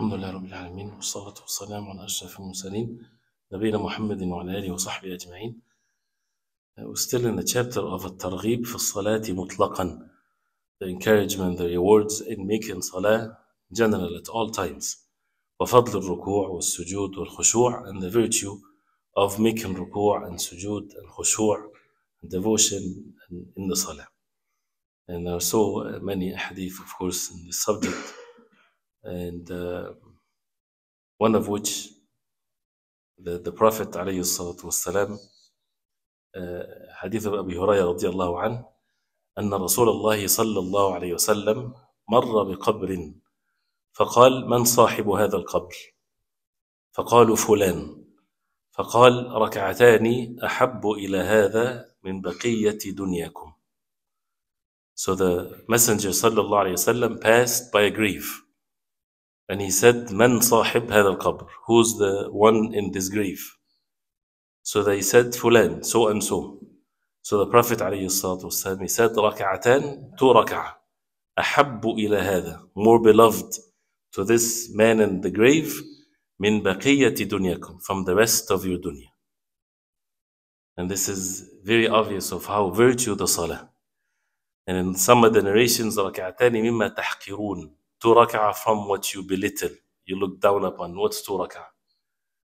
الحمد لله رب العالمين والصلاة والسلام على أشرف المرسلين نبينا محمد وعلى آله وصحبه أجمعين We still in the chapter of الترغيب في الصلاة مطلقا the encouragement, the rewards in making صلاة general at all times وفضل الركوع والسجود والخشوع and the virtue of making ركوع and سجود and خشوع and devotion in the صلاة. and there are so many hadith of course in this subject and uh, one of which the, the Prophet عليه الصلاة والسلام uh, حديث أبي هريرة رضي الله عنه أن رسول الله صلى الله عليه وسلم مر بقبر فقال من صاحب هذا القبر فقالوا فلان فقال ركعتان أحب إلى هذا من بقية دنياكم So the Messenger صلى الله عليه وسلم passed by a grave And he said, Man sahib هذا القبر? Who's the one in this grave? So they said, Fulan, so and so. So the Prophet والسلام, he said, ركعتان, two ركعة. أحب إلى هذا. More beloved to this man in the grave, min بقية دنياكم. From the rest of your dunya. And this is very obvious of how virtue the salah. And in some of the narrations, ركعتان مما تحقرون two rak'ah from what you belittle, you look down upon. What's two rak'ah?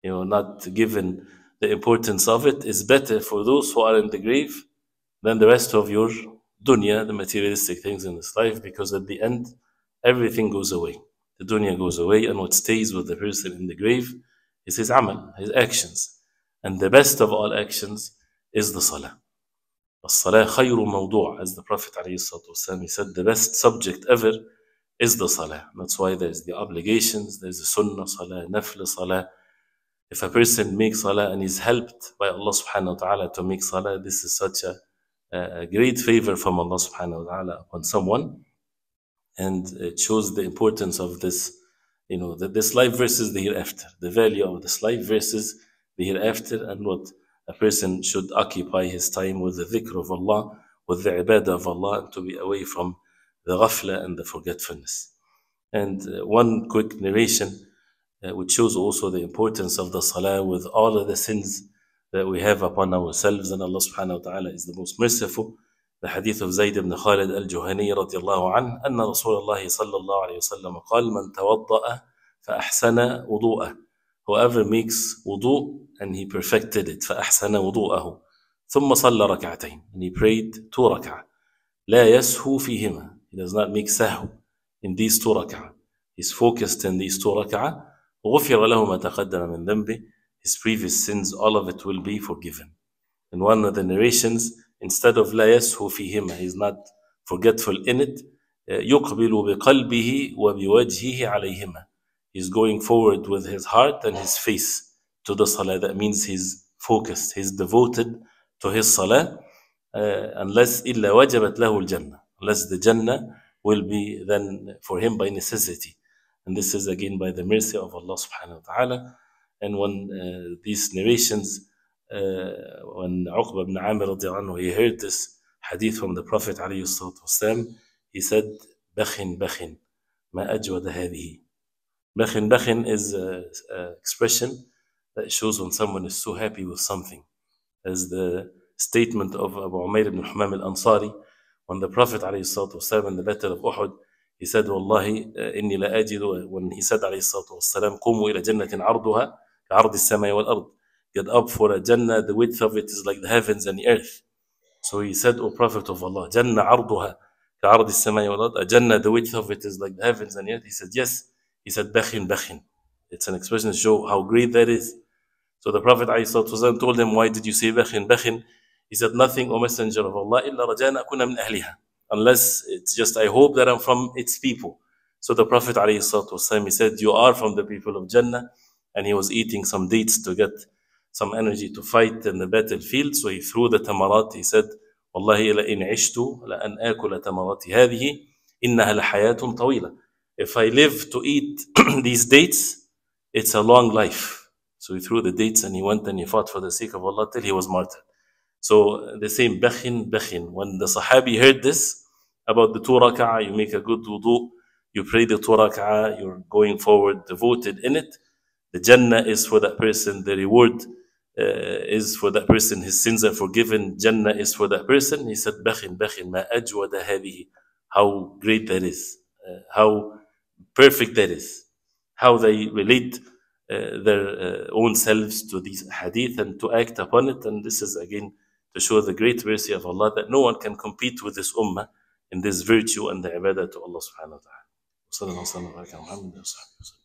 You know, not given the importance of it is better for those who are in the grave than the rest of your dunya, the materialistic things in this life, because at the end, everything goes away. The dunya goes away, and what stays with the person in the grave is his amal, his actions. And the best of all actions is the salah. الصلاة al موضوع as the Prophet ﷺ said the best subject ever is the salah. That's why there's the obligations, there's the sunnah salah, nafla salah. If a person makes salah and is helped by Allah subhanahu wa ta'ala to make salah, this is such a, a great favor from Allah subhanahu wa ta'ala upon someone. And it shows the importance of this, you know, that this life versus the hereafter, the value of this life versus the hereafter, and what a person should occupy his time with the dhikr of Allah, with the ibadah of Allah, to be away from the ghafla and the forgetfulness. And one quick narration uh, which shows also the importance of the salah with all of the sins that we have upon ourselves and Allah subhanahu wa ta'ala is the most merciful. The hadith of Zayd ibn Khalid al-Juhani radiallahu anhu anna Rasulullah sallallahu صلى الله عليه وسلم قال من توضأ فأحسن Whoever makes wudu and he perfected it فأحسن وضوءه ثم صلى ركعتين and he prayed two ركعة لا يسهو فيهما He does not make sahw in these two rak'ah. He's focused in these two rak'ah. غفر له ما تقدم من His previous sins, all of it will be forgiven. In one of the narrations, instead of لا يسهو فيهما, he's not forgetful in it. يقبل بقلبه وبوجهه عليهما. He's going forward with his heart and his face to the salah. That means he's focused, he's devoted to his salah. Uh, unless إلا وجبت له الجنة unless the Jannah will be then for him by necessity. And this is again by the mercy of Allah subhanahu wa ta'ala. And when uh, these narrations, uh, when Uqba ibn Amir anhu, he heard this hadith from the Prophet والسلام, he said, Bakhin Bakhin, ma ajwada hadhi. Bakhin Bakhin is an expression that shows when someone is so happy with something. As the statement of Abu Umair ibn Humam al-Ansari, When the Prophet عليه الصلاة والسلام, in the battle of Uhud, he said, والله إني لا أجد, when he said عليه الصلاة والسلام, قوموا إلى جنة عرضها كعرض السماء والأرض. Get up for a جنة the width of it is like the heavens and the earth. So he said, O Prophet of Allah, جنة عرضها كعرض السماء والأرض. A جنة the width of it is like the heavens and the earth. He said, yes. He said, بخن بخن. It's an expression to show how great that is. So the Prophet عليه الصلاة والسلام told him, why did you say بخن بخن? He said, Nothing, O Messenger of Allah, illa rajana akuna min ahliha. Unless it's just, I hope that I'm from its people. So the Prophet والسلام, he said, You are from the people of Jannah. And he was eating some dates to get some energy to fight in the battlefield. So he threw the tamarat. He said, والله لئن la an آكل هذه إنها لحياة طويلة. If I live to eat these dates, it's a long life. So he threw the dates and he went and he fought for the sake of Allah till he was martyred. So uh, they say, Bakhin, Bakhin. When the Sahabi heard this about the two you make a good wudu, you pray the two you're going forward, devoted in it. The Jannah is for that person, the reward uh, is for that person, his sins are forgiven, Jannah is for that person. He said, Bakhin, Bakhin, ma ajwada hadihi. How great that is, uh, how perfect that is, how they relate uh, their uh, own selves to these hadith and to act upon it. And this is again to show the great mercy of Allah that no one can compete with this ummah in this virtue and the ibadah to Allah subhanahu wa ta'ala.